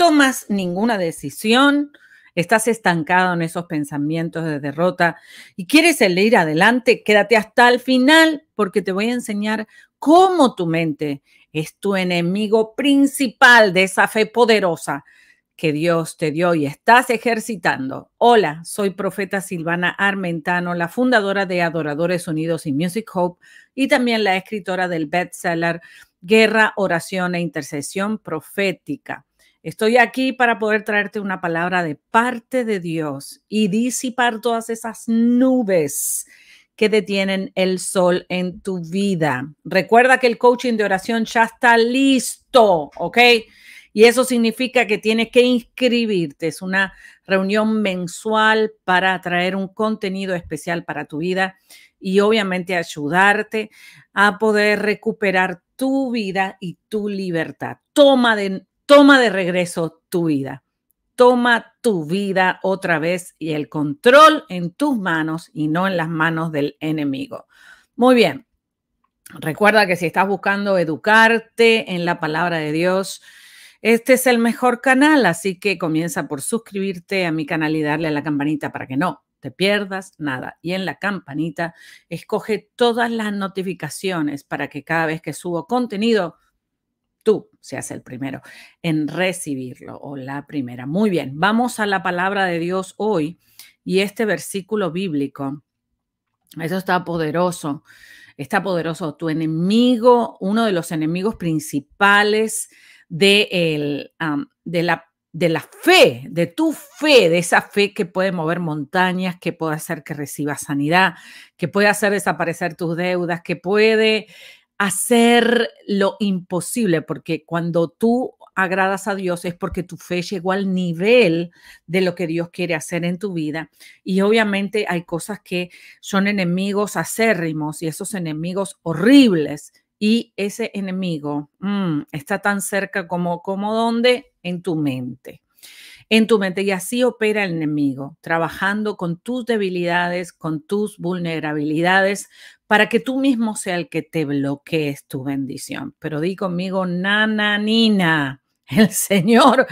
tomas ninguna decisión, estás estancado en esos pensamientos de derrota y quieres salir adelante, quédate hasta el final porque te voy a enseñar cómo tu mente es tu enemigo principal de esa fe poderosa que Dios te dio y estás ejercitando. Hola, soy profeta Silvana Armentano, la fundadora de Adoradores Unidos y Music Hope y también la escritora del bestseller Guerra, Oración e Intercesión Profética. Estoy aquí para poder traerte una palabra de parte de Dios y disipar todas esas nubes que detienen el sol en tu vida. Recuerda que el coaching de oración ya está listo, ¿ok? Y eso significa que tienes que inscribirte. Es una reunión mensual para traer un contenido especial para tu vida y obviamente ayudarte a poder recuperar tu vida y tu libertad. Toma de Toma de regreso tu vida. Toma tu vida otra vez y el control en tus manos y no en las manos del enemigo. Muy bien. Recuerda que si estás buscando educarte en la palabra de Dios, este es el mejor canal, así que comienza por suscribirte a mi canal y darle a la campanita para que no te pierdas nada. Y en la campanita escoge todas las notificaciones para que cada vez que subo contenido tú seas el primero en recibirlo o la primera. Muy bien, vamos a la palabra de Dios hoy y este versículo bíblico. Eso está poderoso, está poderoso. Tu enemigo, uno de los enemigos principales de, de la de la fe, de tu fe, de esa fe que puede mover montañas, que puede hacer que recibas sanidad, que puede hacer desaparecer tus deudas, que puede hacer lo imposible, porque cuando tú agradas a Dios es porque tu fe llegó al nivel de lo que Dios quiere hacer en tu vida. Y obviamente hay cosas que son enemigos acérrimos y esos enemigos horribles. Y ese enemigo mm, está tan cerca como, como donde en tu mente en tu mente. Y así opera el enemigo, trabajando con tus debilidades, con tus vulnerabilidades, para que tú mismo sea el que te bloquees tu bendición. Pero di conmigo, nananina, el Señor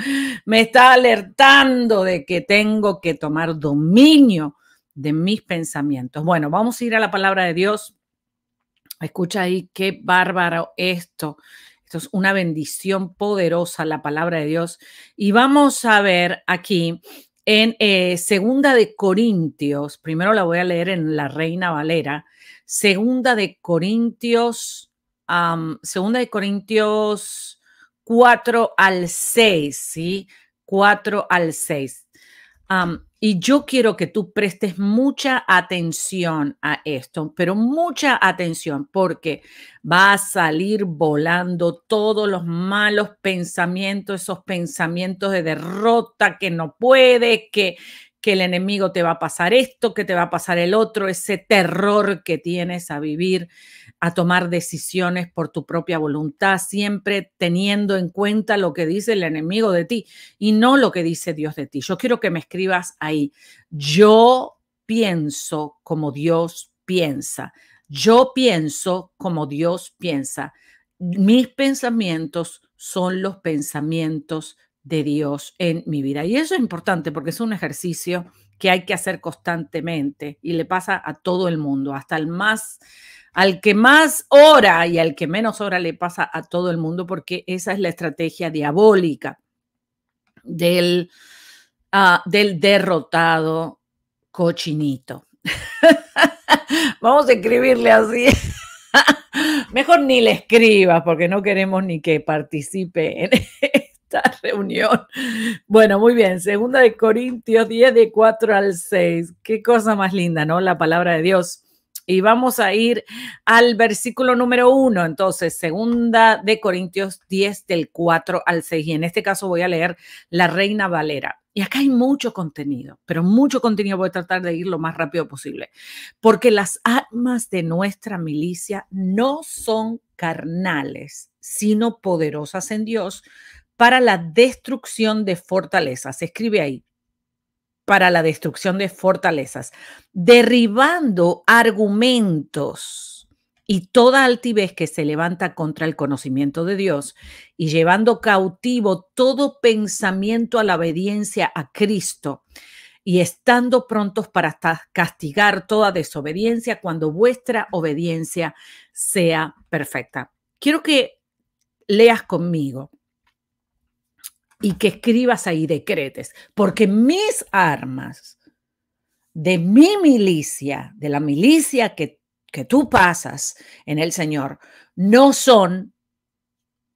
me está alertando de que tengo que tomar dominio de mis pensamientos. Bueno, vamos a ir a la palabra de Dios. Escucha ahí, qué bárbaro esto. Esto es una bendición poderosa, la palabra de Dios. Y vamos a ver aquí en eh, Segunda de Corintios, primero la voy a leer en la Reina Valera, Segunda de Corintios, segunda de Corintios 4 al 6, ¿sí? 4 al 6. y yo quiero que tú prestes mucha atención a esto, pero mucha atención porque va a salir volando todos los malos pensamientos, esos pensamientos de derrota que no puede, que que el enemigo te va a pasar esto, que te va a pasar el otro, ese terror que tienes a vivir, a tomar decisiones por tu propia voluntad, siempre teniendo en cuenta lo que dice el enemigo de ti y no lo que dice Dios de ti. Yo quiero que me escribas ahí. Yo pienso como Dios piensa. Yo pienso como Dios piensa. Mis pensamientos son los pensamientos de Dios en mi vida. Y eso es importante porque es un ejercicio que hay que hacer constantemente y le pasa a todo el mundo, hasta el más, al que más hora y al que menos hora le pasa a todo el mundo porque esa es la estrategia diabólica del, ah, del derrotado cochinito. Vamos a escribirle así. Mejor ni le escribas porque no queremos ni que participe en esta reunión. Bueno, muy bien. Segunda de Corintios 10, de 4 al 6. Qué cosa más linda, ¿no? La palabra de Dios. Y vamos a ir al versículo número 1, entonces, segunda de Corintios 10, del 4 al 6. Y en este caso voy a leer la Reina Valera. Y acá hay mucho contenido, pero mucho contenido. Voy a tratar de ir lo más rápido posible. Porque las armas de nuestra milicia no son carnales, sino poderosas en Dios para la destrucción de fortalezas. Se escribe ahí, para la destrucción de fortalezas, derribando argumentos y toda altivez que se levanta contra el conocimiento de Dios y llevando cautivo todo pensamiento a la obediencia a Cristo y estando prontos para castigar toda desobediencia cuando vuestra obediencia sea perfecta. Quiero que leas conmigo y que escribas ahí decretes, porque mis armas de mi milicia, de la milicia que, que tú pasas en el Señor, no son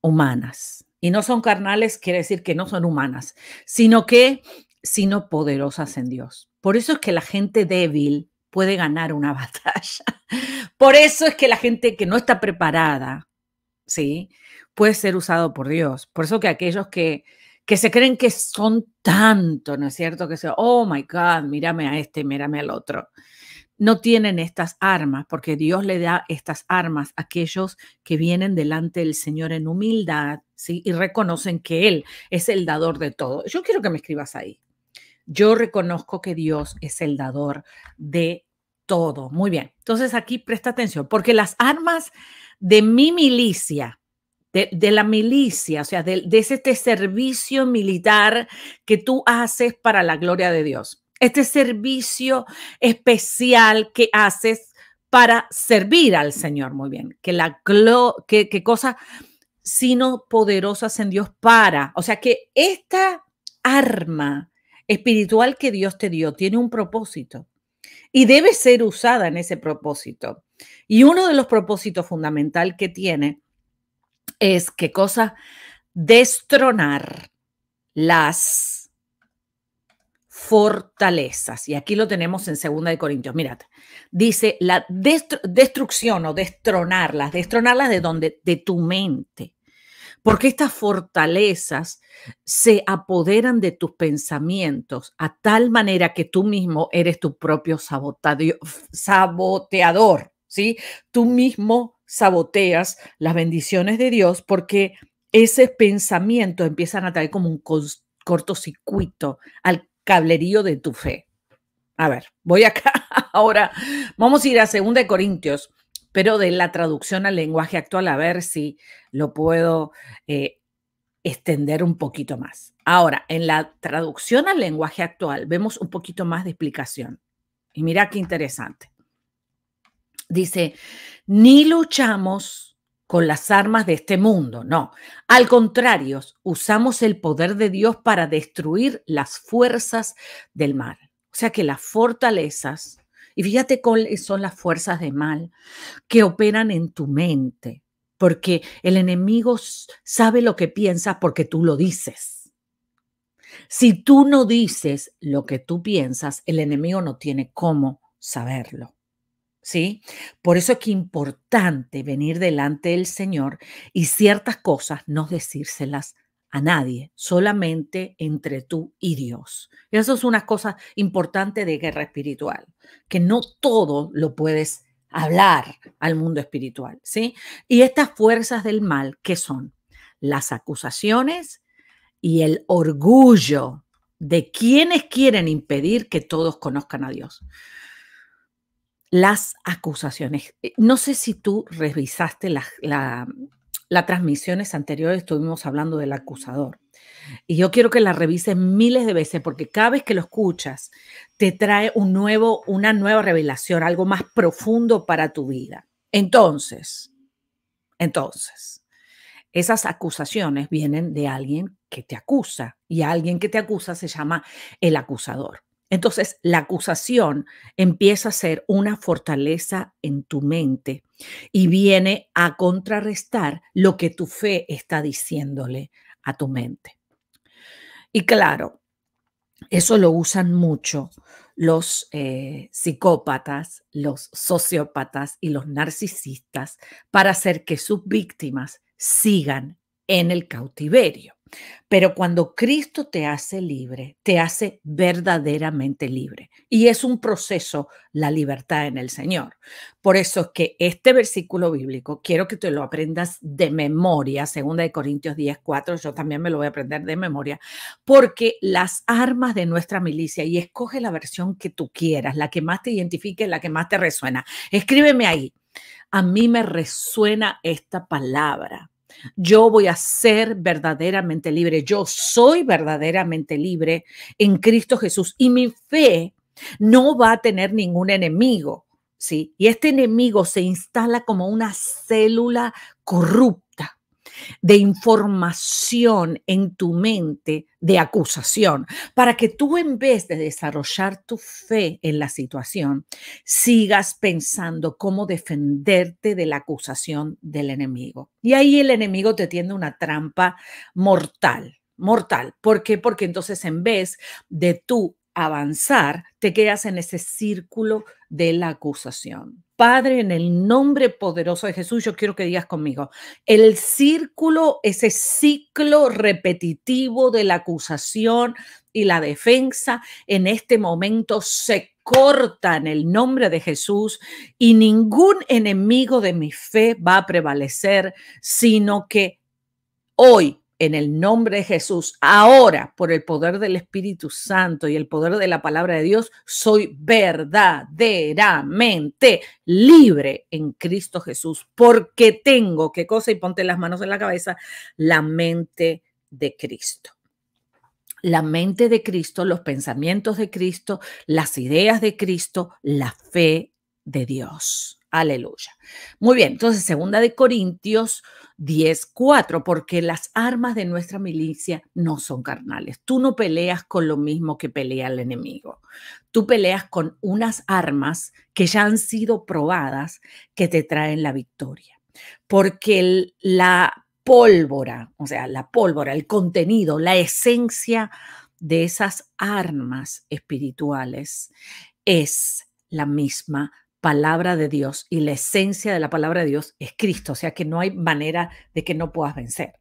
humanas. Y no son carnales, quiere decir que no son humanas, sino que, sino poderosas en Dios. Por eso es que la gente débil puede ganar una batalla. Por eso es que la gente que no está preparada, ¿sí? Puede ser usado por Dios. Por eso que aquellos que que se creen que son tanto, ¿no es cierto? Que se, oh my God, mírame a este, mírame al otro. No tienen estas armas, porque Dios le da estas armas a aquellos que vienen delante del Señor en humildad, ¿sí? Y reconocen que Él es el dador de todo. Yo quiero que me escribas ahí. Yo reconozco que Dios es el dador de todo. Muy bien. Entonces aquí presta atención, porque las armas de mi milicia, de, la milicia, o sea, de, ese este servicio militar que tú haces para la gloria de Dios, este servicio especial que haces para servir al Señor, muy bien, que la glo que, que cosas sino poderosas en Dios para, o sea, que esta arma espiritual que Dios te dio tiene un propósito y debe ser usada en ese propósito. Y uno de los propósitos fundamental que tiene es, ¿qué cosa? Destronar las fortalezas. Y aquí lo tenemos en Segunda de Corintios. mira, dice la destrucción o destronarlas, destronarlas de donde? De tu mente. Porque estas fortalezas se apoderan de tus pensamientos a tal manera que tú mismo eres tu propio saboteador, ¿sí? Tú mismo saboteas las bendiciones de Dios porque ese pensamiento empiezan a traer como un cortocircuito al cablerío de tu fe. A ver, voy acá ahora. Vamos a ir a 2 Corintios, pero de la traducción al lenguaje actual, a ver si lo puedo eh, extender un poquito más. Ahora, en la traducción al lenguaje actual vemos un poquito más de explicación. Y mira qué interesante dice, ni luchamos con las armas de este mundo, no. Al contrario, usamos el poder de Dios para destruir las fuerzas del mal. O sea que las fortalezas, y fíjate cuáles son las fuerzas de mal que operan en tu mente, porque el enemigo sabe lo que piensas porque tú lo dices. Si tú no dices lo que tú piensas, el enemigo no tiene cómo saberlo. ¿sí? Por eso es que es importante venir delante del Señor y ciertas cosas no decírselas a nadie, solamente entre tú y Dios. eso es una cosa importante de guerra espiritual, que no todo lo puedes hablar al mundo espiritual, ¿sí? Y estas fuerzas del mal, ¿qué son? Las acusaciones y el orgullo de quienes quieren impedir que todos conozcan a Dios las acusaciones. Eh, no sé si tú revisaste las transmisiones anteriores, estuvimos hablando del acusador. Y yo quiero que la revises miles de veces porque cada vez que lo escuchas te trae un nuevo, una nueva revelación, algo más profundo para tu vida. Entonces, entonces, esas acusaciones vienen de alguien que te acusa y alguien que te acusa se llama el acusador. Entonces, la acusación empieza a ser una fortaleza en tu mente y viene a contrarrestar lo que tu fe está diciéndole a tu mente. Y claro, eso lo usan mucho los eh, psicópatas, los sociópatas y los narcisistas para hacer que sus víctimas sigan en el cautiverio. Pero cuando Cristo te hace libre, te hace verdaderamente libre. Y es un proceso la libertad en el Señor. Por eso es que este versículo bíblico, quiero que te lo aprendas de memoria, segunda de Corintios 10, 4, yo también me lo voy a aprender de memoria, porque las armas de nuestra milicia, y escoge la versión que tú quieras, la que más te identifique, la que más te resuena. Escríbeme ahí. A mí me resuena esta palabra yo voy a ser verdaderamente libre. Yo soy verdaderamente libre en Cristo Jesús y mi fe no va a tener ningún enemigo. ¿sí? Y este enemigo se instala como una célula corrupta de información en tu mente de acusación, para que tú en vez de desarrollar tu fe en la situación, sigas pensando cómo defenderte de la acusación del enemigo. Y ahí el enemigo te tiende una trampa mortal, mortal. ¿Por qué? Porque entonces en vez de tú avanzar, te quedas en ese círculo de la acusación. Padre, en el nombre poderoso de Jesús, yo quiero que digas conmigo, el círculo, ese ciclo repetitivo de la acusación y la defensa en este momento se corta en el nombre de Jesús y ningún enemigo de mi fe va a prevalecer, sino que hoy en el nombre de Jesús, ahora por el poder del Espíritu Santo y el poder de la palabra de Dios, soy verdaderamente libre en Cristo Jesús, porque tengo, qué cosa, y ponte las manos en la cabeza, la mente de Cristo la mente de Cristo, los pensamientos de Cristo, las ideas de Cristo, la fe de Dios. Aleluya. Muy bien, entonces segunda de Corintios 10, 4, porque las armas de nuestra milicia no son carnales. Tú no peleas con lo mismo que pelea el enemigo. Tú peleas con unas armas que ya han sido probadas que te traen la victoria. Porque la pólvora, o sea, la pólvora, el contenido, la esencia de esas armas espirituales es la misma palabra de Dios y la esencia de la palabra de Dios es Cristo, o sea que no hay manera de que no puedas vencer.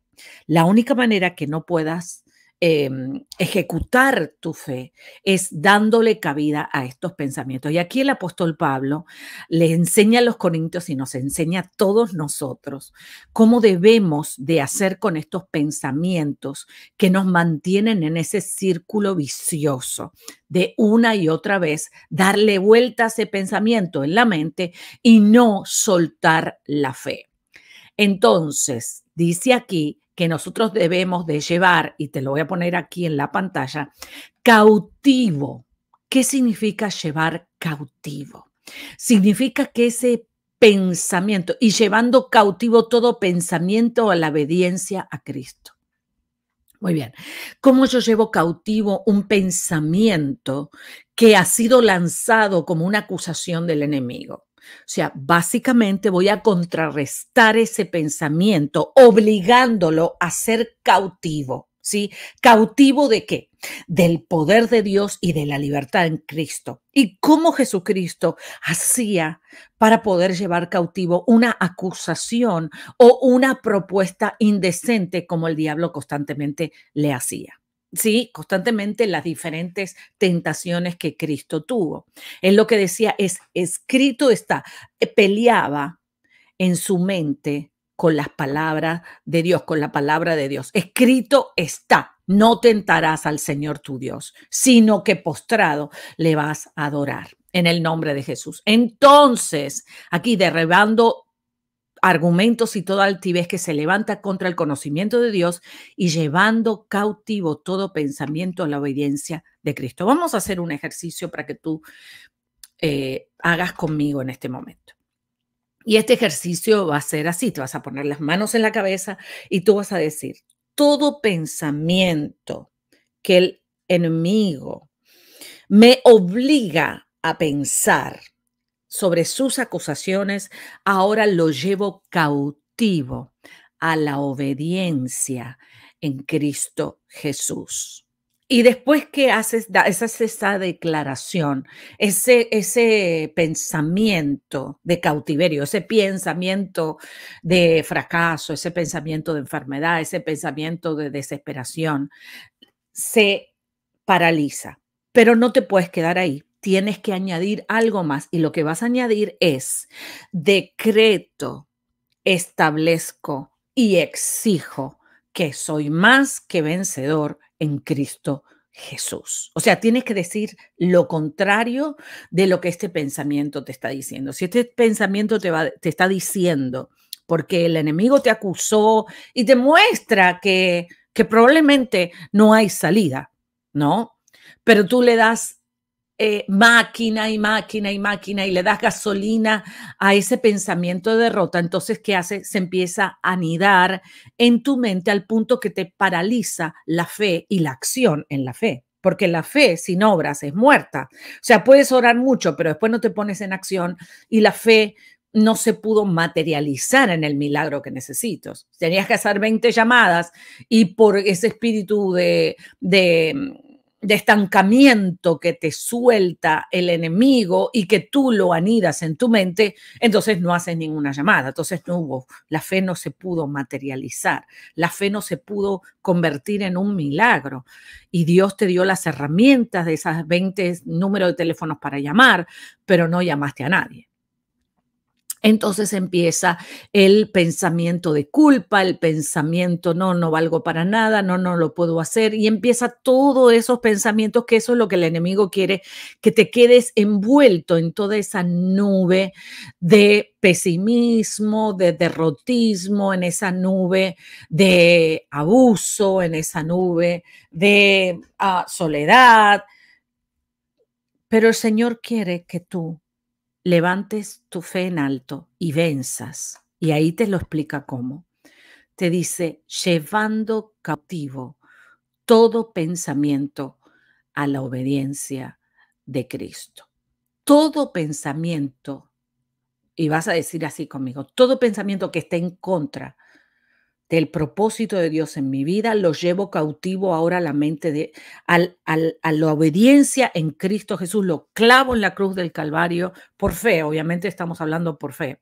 La única manera que no puedas Em, ejecutar tu fe es dándole cabida a estos pensamientos. Y aquí el apóstol Pablo le enseña a los corintios y nos enseña a todos nosotros cómo debemos de hacer con estos pensamientos que nos mantienen en ese círculo vicioso de una y otra vez darle vuelta a ese pensamiento en la mente y no soltar la fe. Entonces, dice aquí que nosotros debemos de llevar, y te lo voy a poner aquí en la pantalla, cautivo. ¿Qué significa llevar cautivo? Significa que ese pensamiento y llevando cautivo todo pensamiento a la obediencia a Cristo. Muy bien. ¿Cómo yo llevo cautivo un pensamiento que ha sido lanzado como una acusación del enemigo? O sea, básicamente voy a contrarrestar ese pensamiento obligándolo a ser cautivo. ¿Sí? ¿Cautivo de qué? Del poder de Dios y de la libertad en Cristo. ¿Y cómo Jesucristo hacía para poder llevar cautivo una acusación o una propuesta indecente como el diablo constantemente le hacía? Sí, constantemente las diferentes tentaciones que Cristo tuvo. Él lo que decía es, escrito está, eh, peleaba en su mente con las palabras de Dios, con la palabra de Dios. Escrito está, no tentarás al Señor tu Dios, sino que postrado le vas a adorar en el nombre de Jesús. Entonces, aquí derribando argumentos y toda altivez que se levanta contra el conocimiento de Dios y llevando cautivo todo pensamiento a la obediencia de Cristo. Vamos a hacer un ejercicio para que tú eh, hagas conmigo en este momento. Y este ejercicio va a ser así, te vas a poner las manos en la cabeza y tú vas a decir, todo pensamiento que el enemigo me obliga a pensar, sobre sus acusaciones, ahora lo llevo cautivo a la obediencia en Cristo Jesús. Y después que haces, esa esa declaración, ese, ese pensamiento de cautiverio, ese pensamiento de fracaso, ese pensamiento de enfermedad, ese pensamiento de desesperación, se paraliza. Pero no te puedes quedar ahí tienes que añadir algo más y lo que vas a añadir es decreto, establezco y exijo que soy más que vencedor en Cristo Jesús. O sea, tienes que decir lo contrario de lo que este pensamiento te está diciendo. Si este pensamiento te, te está diciendo porque el enemigo te acusó y te muestra que, que probablemente no hay salida, ¿no? Pero tú le das eh, máquina y máquina y máquina y le das gasolina a ese pensamiento de derrota, entonces, ¿qué hace? Se empieza a anidar en tu mente al punto que te paraliza la fe y la acción en la fe porque la fe sin obras es muerta. O sea, puedes orar mucho, pero después no te pones en acción y la fe no se pudo materializar en el milagro que necesitas. Tenías que hacer 20 llamadas y por ese espíritu de de estancamiento que te suelta el enemigo y que tú lo anidas en tu mente, entonces no haces ninguna llamada, entonces no hubo, la fe no se pudo materializar, la fe no se pudo convertir en un milagro y Dios te dio las herramientas de esas 20 números de teléfonos para llamar, pero no llamaste a nadie. Entonces empieza el pensamiento de culpa, el pensamiento, no, no valgo para nada, no, no lo puedo hacer, y empieza todos esos pensamientos, que eso es lo que el enemigo quiere, que te quedes envuelto en toda esa nube de pesimismo, de derrotismo, en esa nube de abuso, en esa nube de ah, soledad. Pero el Señor quiere que tú levantes tu fe en alto y venzas. Y ahí te lo explica cómo. Te dice, llevando cautivo todo pensamiento a la obediencia de Cristo. Todo pensamiento, y vas a decir así conmigo, todo pensamiento que esté en contra del propósito de Dios en mi vida, lo llevo cautivo ahora a la mente de, a la obediencia en Cristo Jesús, lo clavo en la cruz del Calvario por fe, obviamente estamos hablando por fe.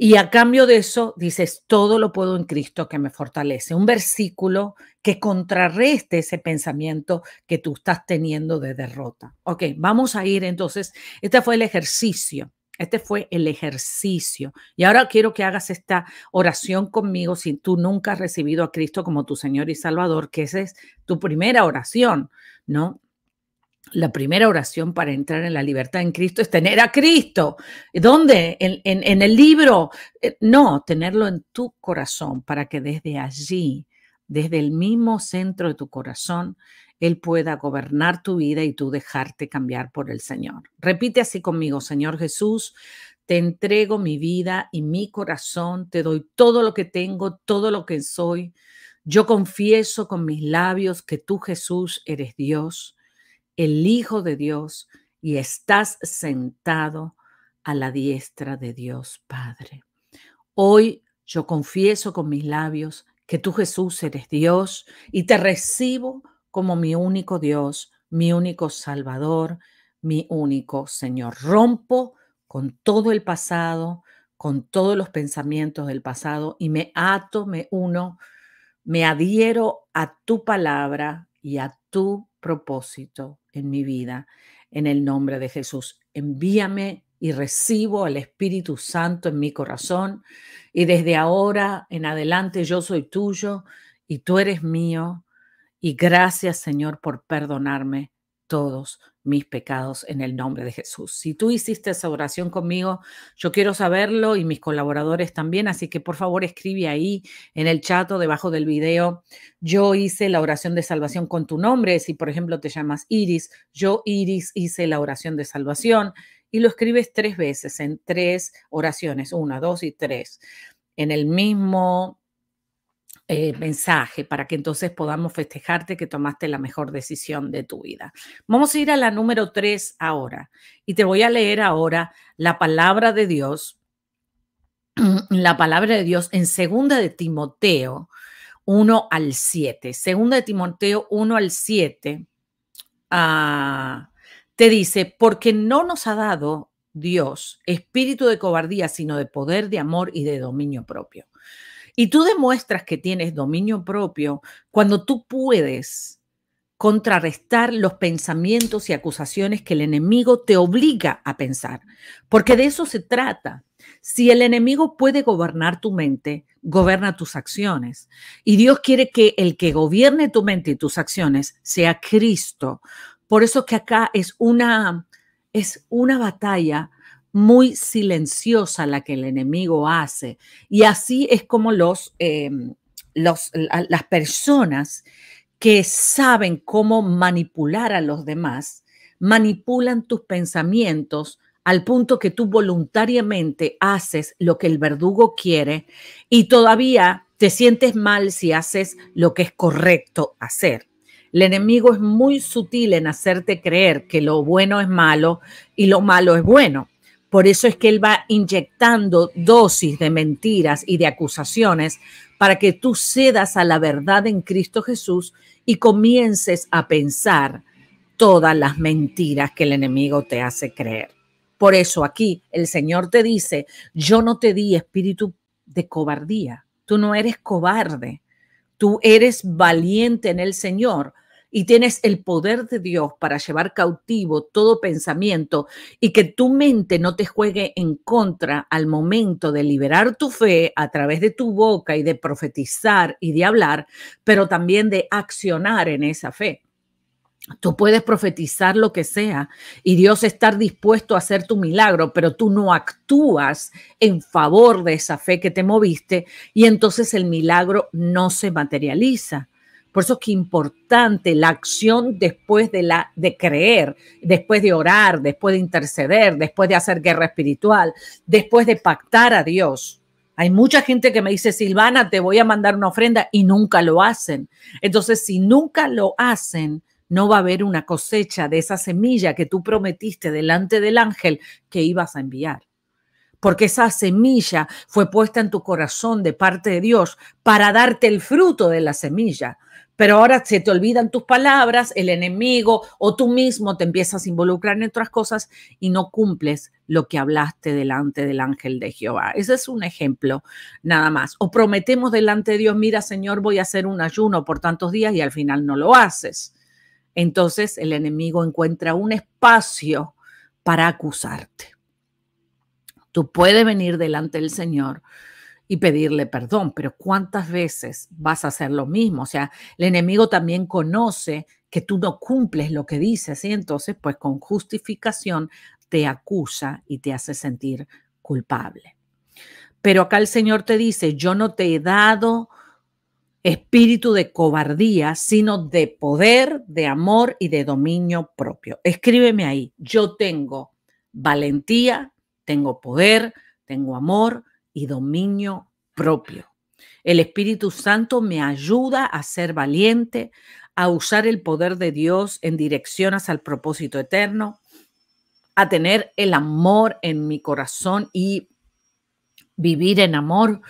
Y a cambio de eso, dices, todo lo puedo en Cristo que me fortalece. Un versículo que contrarreste ese pensamiento que tú estás teniendo de derrota. Ok, vamos a ir entonces, este fue el ejercicio. Este fue el ejercicio. Y ahora quiero que hagas esta oración conmigo si tú nunca has recibido a Cristo como tu Señor y Salvador, que esa es tu primera oración, ¿no? La primera oración para entrar en la libertad en Cristo es tener a Cristo. ¿Dónde? En, en el libro. Eh, no, tenerlo en tu corazón para que desde allí, desde el mismo centro de tu corazón, él pueda gobernar tu vida y tú dejarte cambiar por el Señor. Repite así conmigo, Señor Jesús, te entrego mi vida y mi corazón, te doy todo lo que tengo, todo lo que soy. Yo confieso con mis labios que tú, Jesús, eres Dios, el Hijo de Dios, y estás sentado a la diestra de Dios Padre. Hoy yo confieso con mis labios que tú, Jesús, eres Dios, y te recibo como mi único Dios, mi único Salvador, mi único Señor. Rompo con todo el pasado, con todos los pensamientos del pasado y me ato, me uno, me adhiero a tu palabra y a tu propósito en mi vida, en el nombre de Jesús. Envíame y recibo al Espíritu Santo en mi corazón y desde ahora en adelante yo soy tuyo y tú eres mío y gracias, Señor, por perdonarme todos mis pecados en el nombre de Jesús. Si tú hiciste esa oración conmigo, yo quiero saberlo y mis colaboradores también, así que por favor escribe ahí en el chat o debajo del video, yo hice la oración de salvación con tu nombre, si por ejemplo te llamas Iris, yo Iris hice la oración de salvación y lo escribes tres veces en tres oraciones, una, dos y tres, en el mismo eh, mensaje para que entonces podamos festejarte que tomaste la mejor decisión de tu vida. Vamos a ir a la número 3 ahora y te voy a leer ahora la palabra de Dios, la palabra de Dios en segunda de Timoteo 1 al 7. Segunda de Timoteo 1 al 7 ah, te dice, porque no nos ha dado Dios espíritu de cobardía, sino de poder, de amor y de dominio propio. Y tú demuestras que tienes dominio propio cuando tú puedes contrarrestar los pensamientos y acusaciones que el enemigo te obliga a pensar, porque de eso se trata. Si el enemigo puede gobernar tu mente, gobierna tus acciones. Y Dios quiere que el que gobierne tu mente y tus acciones sea Cristo. Por eso que acá es una, es una batalla muy silenciosa la que el enemigo hace. Y así es como los, em, los, las personas que saben cómo manipular a los demás, manipulan tus pensamientos al punto que tú voluntariamente haces lo que el verdugo quiere y todavía te sientes mal si haces lo que es correcto hacer. El enemigo es muy sutil en hacerte creer que lo bueno es malo y lo malo es bueno. Por eso es que él va inyectando dosis de mentiras y de acusaciones para que tú cedas a la verdad en Cristo Jesús y comiences a pensar todas las mentiras que el enemigo te hace creer. Por eso aquí el Señor te dice, yo no te di espíritu de cobardía, tú no eres cobarde, tú eres valiente en el Señor y tienes el poder de Dios para llevar cautivo todo pensamiento y que tu mente no te juegue en contra al momento de liberar tu fe a través de tu boca y de profetizar y de hablar, pero también de accionar en esa fe. Tú puedes profetizar lo que sea y Dios estar dispuesto a hacer tu milagro, pero tú no actúas en favor de esa fe que te moviste y entonces el milagro no se materializa. Por eso es que importante la acción después de, la, de creer, después de orar, después de interceder, después de hacer guerra espiritual, después de pactar a Dios. Hay mucha gente que me dice, Silvana, te voy a mandar una ofrenda y nunca lo hacen. Entonces, si nunca lo hacen, no va a haber una cosecha de esa semilla que tú prometiste delante del ángel que ibas a enviar. Porque esa semilla fue puesta en tu corazón de parte de Dios para darte el fruto de la semilla, pero ahora se te olvidan tus palabras, el enemigo o tú mismo te empiezas a involucrar en otras cosas y no cumples lo que hablaste delante del ángel de Jehová. Ese es un ejemplo nada más. O prometemos delante de Dios, mira Señor, voy a hacer un ayuno por tantos días y al final no lo haces. Entonces el enemigo encuentra un espacio para acusarte. Tú puedes venir delante del Señor y pedirle perdón, pero ¿cuántas veces vas a hacer lo mismo? O sea, el enemigo también conoce que tú no cumples lo que dices y entonces pues con justificación te acusa y te hace sentir culpable. Pero acá el Señor te dice, yo no te he dado espíritu de cobardía, sino de poder, de amor y de dominio propio. Escríbeme ahí, yo tengo valentía, tengo poder, tengo amor, dominio propio. El Espíritu Santo me ayuda a ser valiente, a usar el poder de Dios en dirección hacia el propósito eterno, a tener el amor en mi corazón y vivir en amor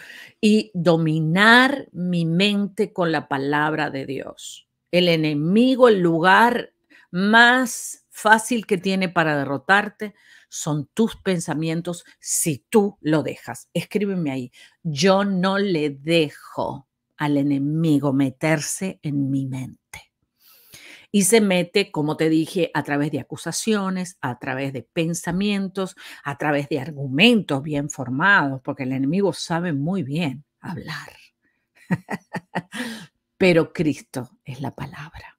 y dominar mi mente con la palabra de Dios. El enemigo, el lugar más fácil que tiene para derrotarte, son tus pensamientos si tú lo dejas. Escríbeme ahí, yo no le dejo al enemigo meterse en mi mente y se mete, como te dije, a través de acusaciones, a través de pensamientos, a través de argumentos bien formados, porque el enemigo sabe muy bien hablar. Pero Cristo es la palabra.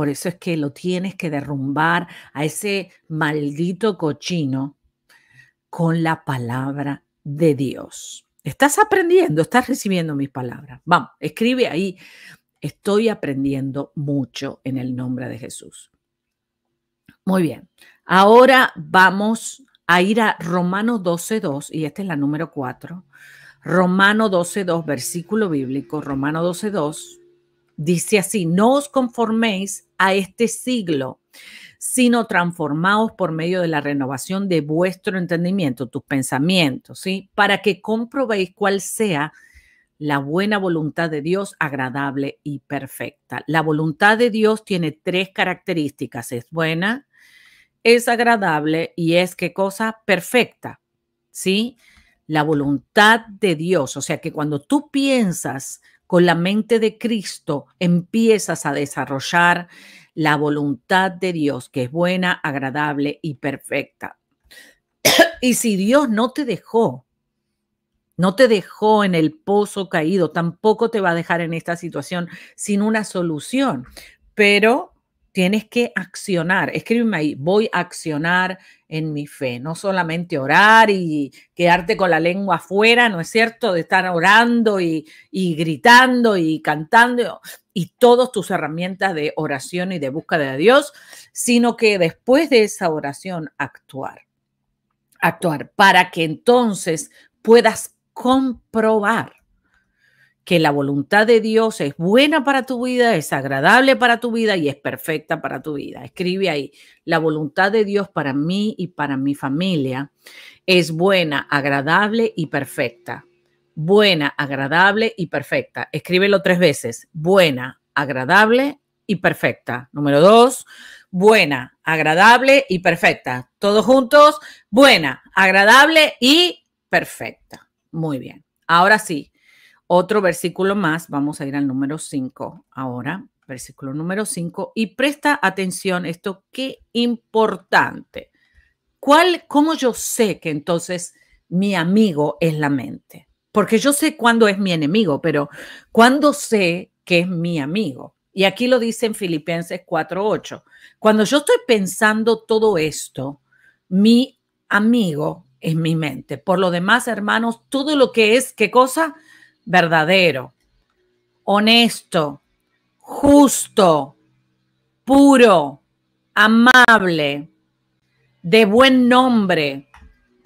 Por eso es que lo tienes que derrumbar a ese maldito cochino con la palabra de Dios. Estás aprendiendo, estás recibiendo mis palabras. Vamos, escribe ahí. Estoy aprendiendo mucho en el nombre de Jesús. Muy bien. Ahora vamos a ir a Romanos 12.2 y esta es la número 4. Romano 12.2, versículo bíblico, Romano 12.2. Dice así, no os conforméis a este siglo, sino transformaos por medio de la renovación de vuestro entendimiento, tus pensamientos, ¿sí? Para que comprobéis cuál sea la buena voluntad de Dios agradable y perfecta. La voluntad de Dios tiene tres características. Es buena, es agradable y es qué cosa perfecta, ¿sí? La voluntad de Dios. O sea que cuando tú piensas con la mente de Cristo empiezas a desarrollar la voluntad de Dios, que es buena, agradable y perfecta. y si Dios no te dejó, no te dejó en el pozo caído, tampoco te va a dejar en esta situación sin una solución. Pero tienes que accionar. Escríbeme ahí, voy a accionar en mi fe, no solamente orar y quedarte con la lengua afuera, ¿no es cierto? De estar orando y, gritando y cantando y todas tus herramientas de oración y de búsqueda de Dios, sino que después de esa oración actuar, actuar para que entonces puedas comprobar que la voluntad de Dios es buena para tu vida, es agradable para tu vida y es perfecta para tu vida. Escribe ahí, la voluntad de Dios para mí y para mi familia es buena, agradable y perfecta. Buena, agradable y perfecta. Escríbelo tres veces. Buena, agradable y perfecta. Número dos, buena, agradable y perfecta. Todos juntos, buena, agradable y perfecta. Muy bien. Ahora sí, otro versículo más, vamos a ir al número 5 ahora, versículo número 5, y presta atención esto, qué importante. ¿Cuál, ¿Cómo yo sé que entonces mi amigo es la mente? Porque yo sé cuándo es mi enemigo, pero ¿cuándo sé que es mi amigo? Y aquí lo dice en Filipenses 4:8. Cuando yo estoy pensando todo esto, mi amigo es mi mente. Por lo demás, hermanos, todo lo que es, ¿qué cosa? verdadero, honesto, justo, puro, amable, de buen nombre,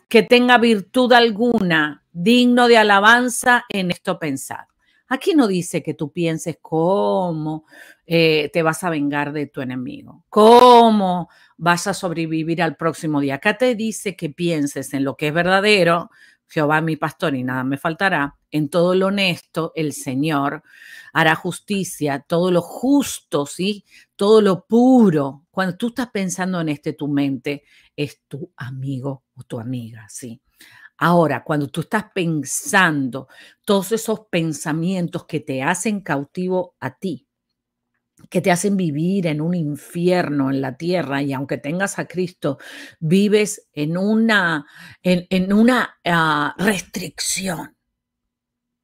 que tenga virtud alguna, digno de alabanza en esto pensado. Aquí no dice que tú pienses cómo eh, te vas a vengar de tu enemigo, cómo vas a sobrevivir al próximo día. Acá te dice que pienses en lo que es verdadero, Jehová mi pastor y nada me faltará. En todo lo honesto, el Señor hará justicia, todo lo justo, ¿sí? Todo lo puro. Cuando tú estás pensando en este, tu mente es tu amigo o tu amiga, ¿sí? Ahora, cuando tú estás pensando todos esos pensamientos que te hacen cautivo a ti, que te hacen vivir en un infierno en la tierra y aunque tengas a Cristo, vives en una, en, una ah, restricción.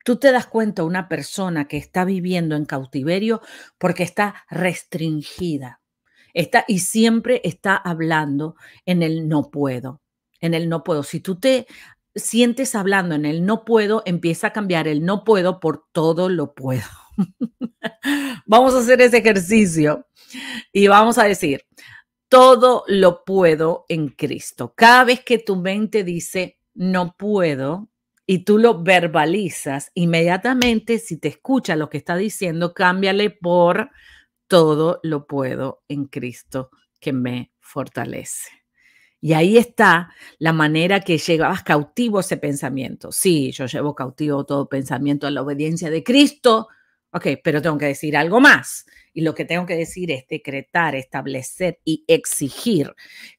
Tú te das cuenta una persona que está viviendo en cautiverio porque está restringida. Está, y siempre está hablando en el no puedo, en el no puedo. Si tú te sientes hablando en el no puedo, empieza a cambiar el no puedo por todo lo puedo. vamos a hacer ese ejercicio y vamos a decir, todo lo puedo en Cristo. Cada vez que tu mente dice no puedo y tú lo verbalizas, inmediatamente si te escucha lo que está diciendo, cámbiale por todo lo puedo en Cristo que me fortalece. Y ahí está la manera que llevabas cautivo ese pensamiento. Sí, yo llevo cautivo todo pensamiento a la obediencia de Cristo. Ok, pero tengo que decir algo más. Y lo que tengo que decir es decretar, establecer y exigir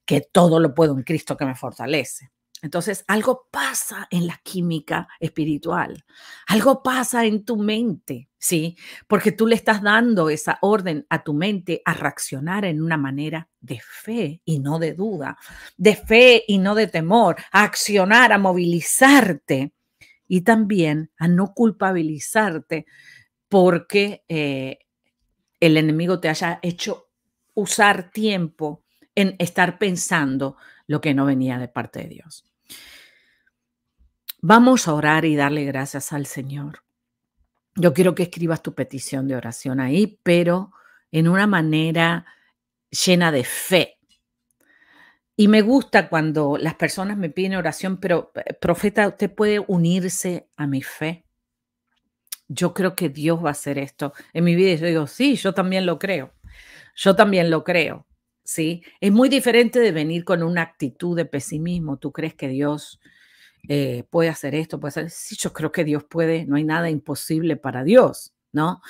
que todo lo puedo en Cristo que me fortalece. Entonces, algo pasa en la química espiritual, algo pasa en tu mente, ¿sí? Porque tú le estás dando esa orden a tu mente a reaccionar en una manera de fe y no de duda, de fe y no de temor, a accionar, a movilizarte y también a no culpabilizarte porque eh, el enemigo te haya hecho usar tiempo en estar pensando lo que no venía de parte de Dios. Vamos a orar y darle gracias al Señor. Yo quiero que escribas tu petición de oración ahí, pero en una manera llena de fe. Y me gusta cuando las personas me piden oración, pero eh, profeta, usted puede unirse a mi fe. Yo creo que Dios va a hacer esto en mi vida. yo digo, sí, yo también lo creo. Yo también lo creo. Es muy diferente de venir con una actitud de pesimismo. ¿Tú crees que Dios eh, puede hacer esto? Puede hacer? Sí, yo creo que Dios puede, no hay nada imposible para Dios, ¿no?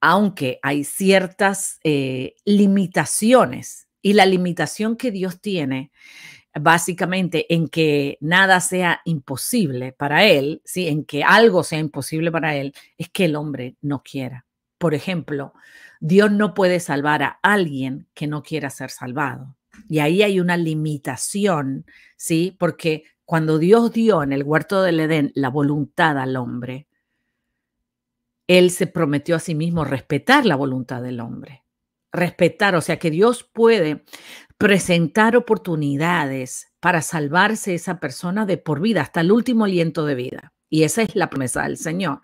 Aunque hay ciertas eh, limitaciones y la limitación que Dios tiene básicamente en que nada sea imposible para él, ¿sí? en que algo sea imposible para él, es que el hombre no quiera. Por ejemplo, Dios no puede salvar a alguien que no quiera ser salvado. Y ahí hay una limitación, ¿sí? Porque cuando Dios dio en el huerto del Edén la voluntad al hombre, Él se prometió a sí mismo respetar la voluntad del hombre. Respetar, o sea que Dios puede presentar oportunidades para salvarse esa persona de por vida, hasta el último aliento de vida. Y esa es la promesa del Señor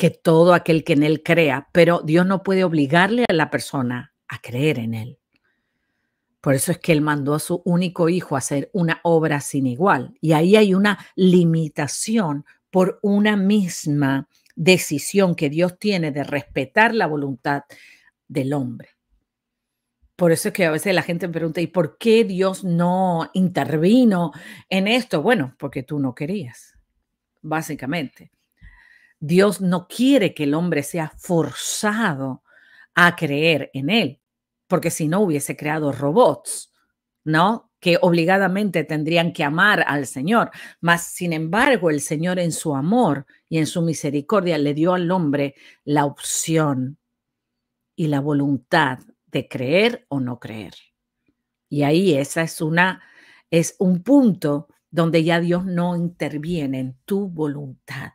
que todo aquel que en Él crea, pero Dios no puede obligarle a la persona a creer en Él. Por eso es que Él mandó a su único hijo a hacer una obra sin igual. Y ahí hay una limitación por una misma decisión que Dios tiene de respetar la voluntad del hombre. Por eso es que a veces la gente me pregunta, ¿y por qué Dios no intervino en esto? Bueno, porque tú no querías, básicamente. Dios no quiere que el hombre sea forzado a creer en Él, porque si no hubiese creado robots, ¿no? Que obligadamente tendrían que amar al Señor. Mas, sin embargo, el Señor en su amor y en su misericordia le dio al hombre la opción y la voluntad de creer o no creer. Y ahí esa es una es un punto donde ya Dios no interviene en tu voluntad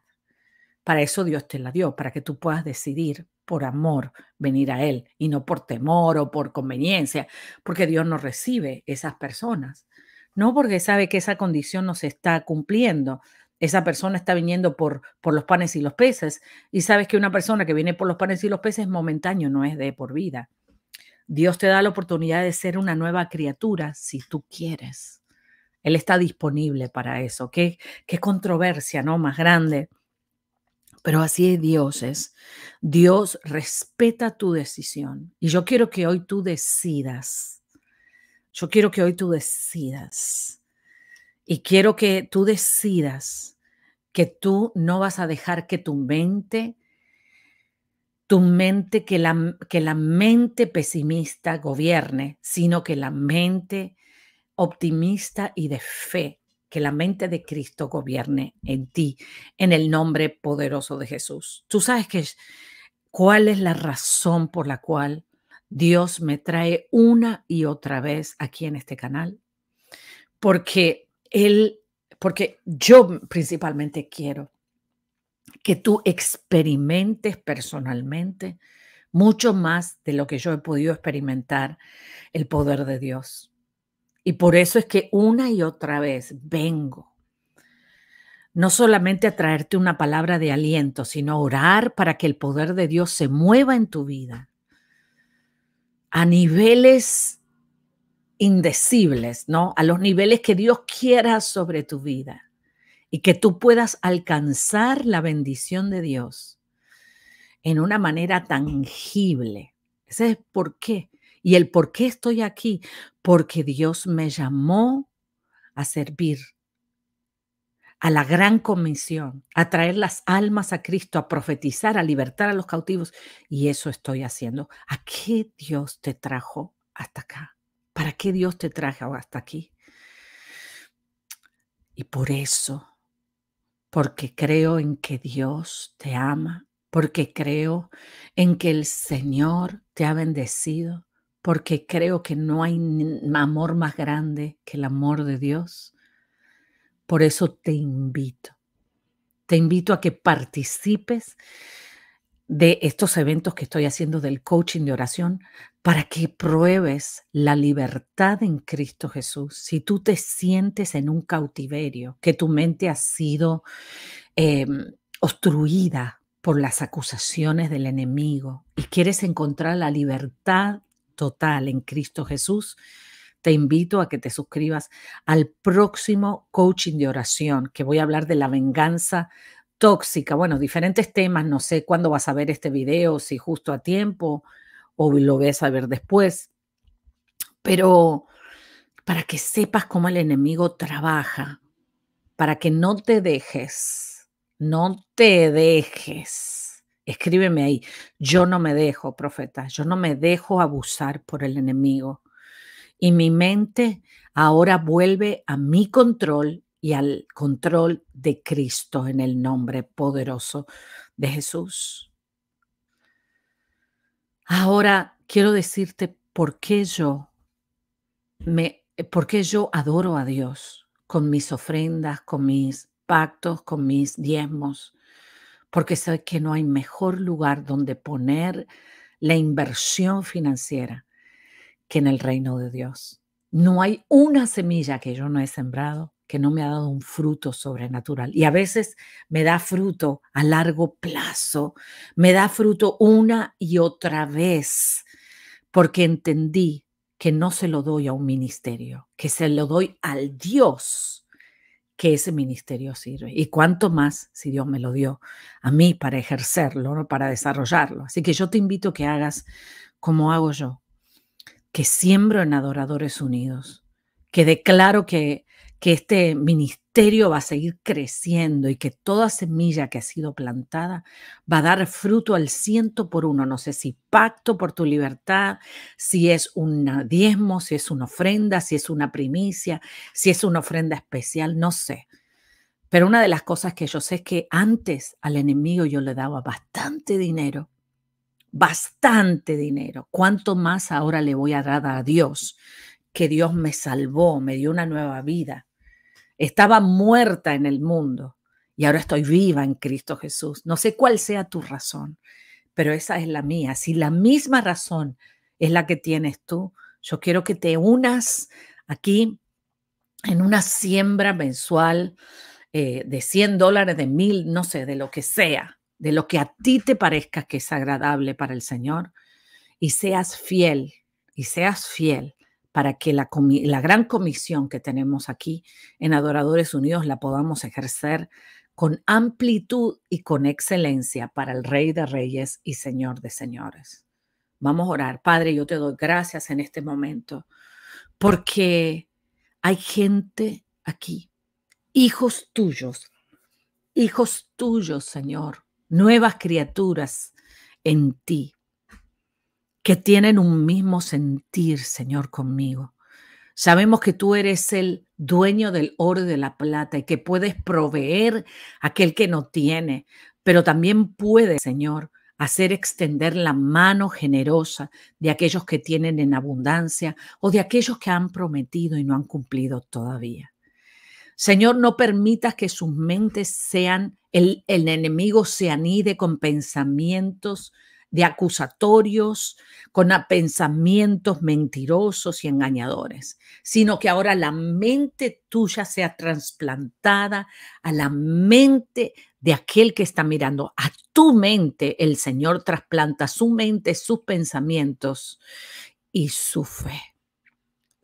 para eso Dios te la dio, para que tú puedas decidir por amor venir a Él y no por temor o por conveniencia, porque Dios no recibe esas personas. No porque sabe que esa condición no se está cumpliendo. Esa persona está viniendo por, por los panes y los peces y sabes que una persona que viene por los panes y los peces momentáneo, no es de por vida. Dios te da la oportunidad de ser una nueva criatura si tú quieres. Él está disponible para eso. Qué, qué controversia, ¿no? Más grande pero así es Dios Dios respeta tu decisión. Y yo quiero que hoy tú decidas. Yo quiero que hoy tú decidas. Y quiero que tú decidas que tú no vas a dejar que tu mente, tu mente, que la, que la mente pesimista gobierne, sino que la mente optimista y de fe que la mente de Cristo gobierne en ti, en el nombre poderoso de Jesús. Tú sabes cuál es la razón por la cual Dios me trae una y otra vez aquí en este canal, porque él, porque yo principalmente quiero que tú experimentes personalmente mucho más de lo que yo he podido experimentar el poder de Dios. Y por eso es que una y otra vez vengo, no solamente a traerte una palabra de aliento, sino a orar para que el poder de Dios se mueva en tu vida a niveles indecibles, ¿no? A los niveles que Dios quiera sobre tu vida y que tú puedas alcanzar la bendición de Dios en una manera tangible. Ese es por qué y el por qué estoy aquí, porque Dios me llamó a servir a la gran comisión, a traer las almas a Cristo, a profetizar, a libertar a los cautivos. Y eso estoy haciendo. ¿A qué Dios te trajo hasta acá? ¿Para qué Dios te trajo hasta aquí? Y por eso, porque creo en que Dios te ama, porque creo en que el Señor te ha bendecido, porque creo que no hay amor más grande que el amor de Dios. Por eso te invito, te invito a que participes de estos eventos que estoy haciendo del coaching de oración para que pruebes la libertad en Cristo Jesús. Si tú te sientes en un cautiverio, que tu mente ha sido em, obstruida por las acusaciones del enemigo y quieres encontrar la libertad total en Cristo Jesús, te invito a que te suscribas al próximo coaching de oración, que voy a hablar de la venganza tóxica. Bueno, diferentes temas, no sé cuándo vas a ver este video, si justo a tiempo o lo ves a ver después, pero para que sepas cómo el enemigo trabaja, para que no te dejes, no te dejes escríbeme ahí. Yo no me dejo, profeta, yo no me dejo abusar por el enemigo. Y mi mente ahora vuelve a mi control y al control de Cristo en el nombre poderoso de Jesús. Ahora quiero decirte por qué yo me por yo adoro a Dios con mis ofrendas, con mis pactos, con mis diezmos porque sé que no hay mejor lugar donde poner la inversión financiera que en el reino de Dios. No hay una semilla que yo no he sembrado que no me ha dado un fruto sobrenatural. Y a veces me da fruto a largo plazo, me da fruto una y otra vez, porque entendí que no se lo doy a un ministerio, que se lo doy al Dios que ese ministerio sirve. Y cuánto más si Dios me lo dio a mí para ejercerlo, para desarrollarlo. Así que yo te invito a que hagas como hago yo, que siembro en Adoradores Unidos, que declaro que que este ministerio va a seguir creciendo y que toda semilla que ha sido plantada va a dar fruto al ciento por uno. No sé si pacto por tu libertad, si es un diezmo, si es una ofrenda, si es una primicia, si es una ofrenda especial, no sé. Pero una de las cosas que yo sé es que antes al enemigo yo le daba bastante dinero, bastante dinero. ¿Cuánto más ahora le voy a dar a Dios? que Dios me salvó, me dio una nueva vida, estaba muerta en el mundo y ahora estoy viva en Cristo Jesús. No sé cuál sea tu razón, pero esa es la mía. Si la misma razón es la que tienes tú, yo quiero que te unas aquí en una siembra mensual eh, de 100 dólares, de 1000, no sé, de lo que sea, de lo que a ti te parezca que es agradable para el Señor, y seas fiel, y seas fiel para que la, gran comisión que tenemos aquí en Adoradores Unidos la podamos ejercer con amplitud y con excelencia para el Rey de Reyes y Señor de Señores. Vamos a orar. Padre, yo te doy gracias en este momento porque hay gente aquí, hijos tuyos, hijos tuyos, Señor, nuevas criaturas en ti, que tienen un mismo sentir, Señor, conmigo. Sabemos que tú eres el dueño del oro y de la plata y que puedes proveer a aquel que no tiene, pero también puedes, Señor, hacer extender la mano generosa de aquellos que tienen en abundancia o de aquellos que han prometido y no han cumplido todavía. Señor, no permitas que sus mentes sean, el, el enemigo se anide con pensamientos de acusatorios, con pensamientos mentirosos y engañadores, sino que ahora la mente tuya sea trasplantada a la mente de aquel que está mirando. A tu mente el Señor trasplanta su mente, sus pensamientos y su fe.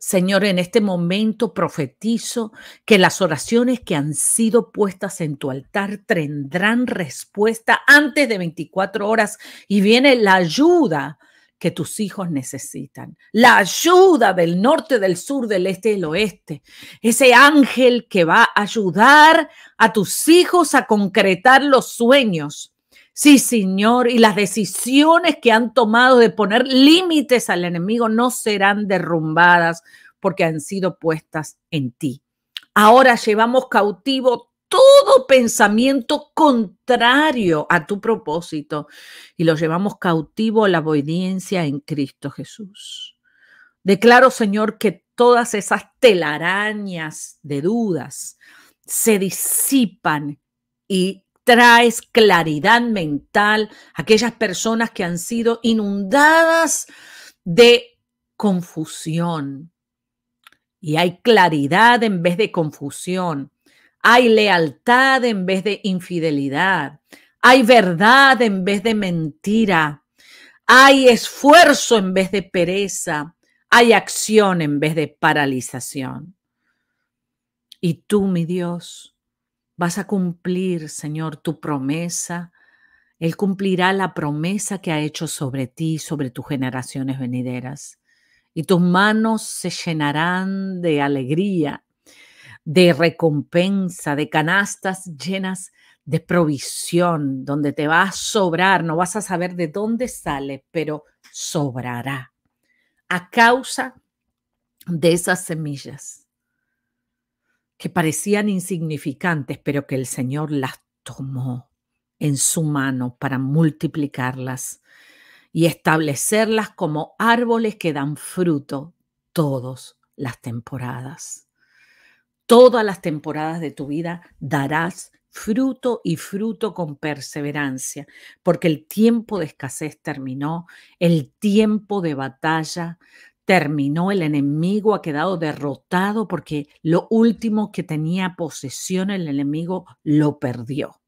Señor, en este momento profetizo que las oraciones que han sido puestas en tu altar tendrán respuesta antes de 24 horas y viene la ayuda que tus hijos necesitan. La ayuda del norte, del sur, del este y del oeste. Ese ángel que va a ayudar a tus hijos a concretar los sueños Sí, Señor, y las decisiones que han tomado de poner límites al enemigo no serán derrumbadas porque han sido puestas en ti. Ahora llevamos cautivo todo pensamiento contrario a tu propósito y lo llevamos cautivo a la obediencia en Cristo Jesús. Declaro, Señor, que todas esas telarañas de dudas se disipan y traes claridad mental a aquellas personas que han sido inundadas de confusión. Y hay claridad en vez de confusión. Hay lealtad en vez de infidelidad. Hay verdad en vez de mentira. Hay esfuerzo en vez de pereza. Hay acción en vez de paralización. Y tú, mi Dios, Vas a cumplir, Señor, tu promesa. Él cumplirá la promesa que ha hecho sobre ti, sobre tus generaciones venideras. Y tus manos se llenarán de alegría, de recompensa, de canastas llenas de provisión, donde te va a sobrar, no vas a saber de dónde sale, pero sobrará a causa de esas semillas que parecían insignificantes, pero que el Señor las tomó en su mano para multiplicarlas y establecerlas como árboles que dan fruto todas las temporadas. Todas las temporadas de tu vida darás fruto y fruto con perseverancia, porque el tiempo de escasez terminó, el tiempo de batalla terminó, el enemigo ha quedado derrotado porque lo último que tenía posesión el enemigo lo perdió.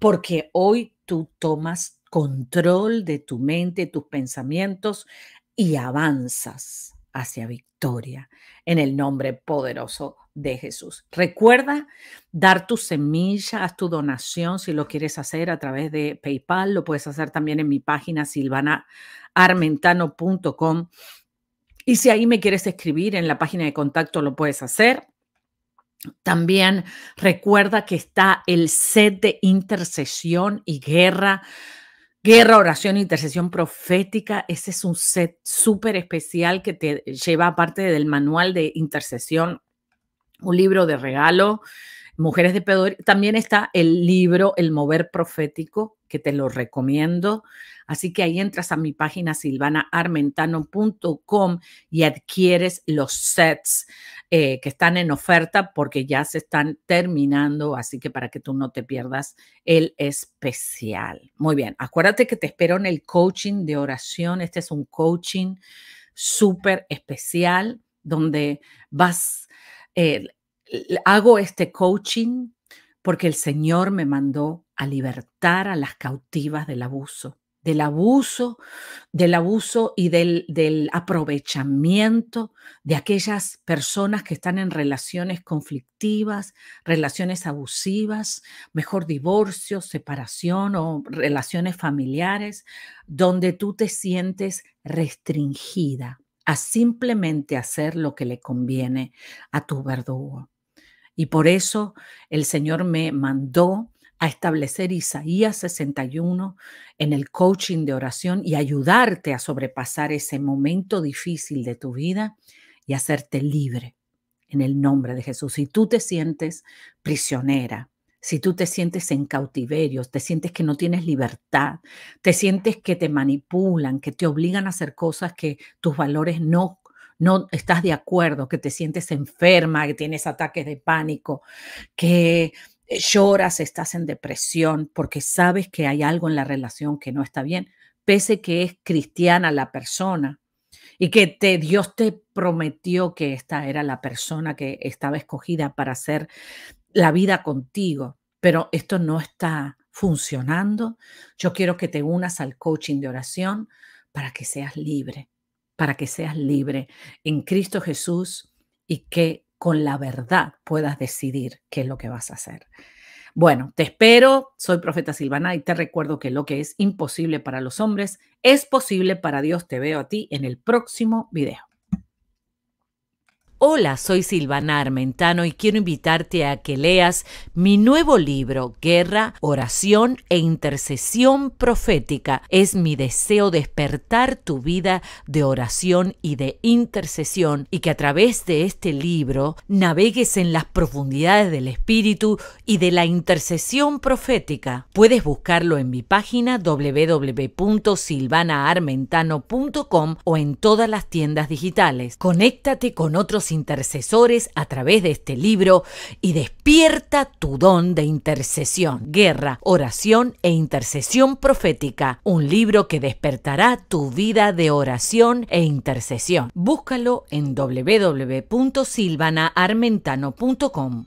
Porque hoy tú tomas control de tu mente, tus pensamientos y avanzas hacia victoria en el nombre poderoso de Jesús. Recuerda dar tu semilla, haz tu donación si lo quieres hacer a través de PayPal, lo puedes hacer también en mi página silvanaarmentano.com y si ahí me quieres escribir en la página de contacto, lo puedes hacer. También recuerda que está el set de intercesión y guerra. Guerra, oración, e intercesión profética. Ese es un set súper especial que te lleva aparte del manual de intercesión, un libro de regalo, Mujeres de Pedro. También está el libro El Mover Profético, que te lo recomiendo. Así que ahí entras a mi página silvanaarmentano.com y adquieres los sets eh, que están en oferta porque ya se están terminando, así que para que tú no te pierdas el especial. Muy bien, acuérdate que te espero en el coaching de oración. Este es un coaching súper especial donde vas, eh, hago este coaching porque el Señor me mandó a libertar a las cautivas del abuso, del abuso, del abuso y del, del aprovechamiento de aquellas personas que están en relaciones conflictivas, relaciones abusivas, mejor divorcio, separación o relaciones familiares, donde tú te sientes restringida a simplemente hacer lo que le conviene a tu verdugo. Y por eso el Señor me mandó a establecer Isaías 61 en el coaching de oración y ayudarte a sobrepasar ese momento difícil de tu vida y hacerte libre en el nombre de Jesús. Si tú te sientes prisionera, si tú te sientes en cautiverio, te sientes que no tienes libertad, te sientes que te manipulan, que te obligan a hacer cosas que tus valores no no estás de acuerdo, que te sientes enferma, que tienes ataques de pánico, que eh, lloras, estás en depresión, porque sabes que hay algo en la relación que no está bien, pese que es cristiana la persona y que te, Dios te prometió que esta era la persona que estaba escogida para hacer la vida contigo, pero esto no está funcionando. Yo quiero que te unas al coaching de oración para que seas libre, para que seas libre en Cristo Jesús y que con la verdad puedas decidir qué es lo que vas a hacer. Bueno, te espero, soy profeta Silvana y te recuerdo que lo que es imposible para los hombres es posible para Dios. Te veo a ti en el próximo video. Hola, soy Silvana Armentano y quiero invitarte a que leas mi nuevo libro, Guerra, Oración e Intercesión Profética. Es mi deseo despertar tu vida de oración y de intercesión y que a través de este libro navegues en las profundidades del Espíritu y de la intercesión profética. Puedes buscarlo en mi página www.silvanaarmentano.com o en todas las tiendas digitales. Conéctate con otros intercesores a través de este libro y despierta tu don de intercesión, guerra, oración e intercesión profética, un libro que despertará tu vida de oración e intercesión. Búscalo en www.silvanaarmentano.com.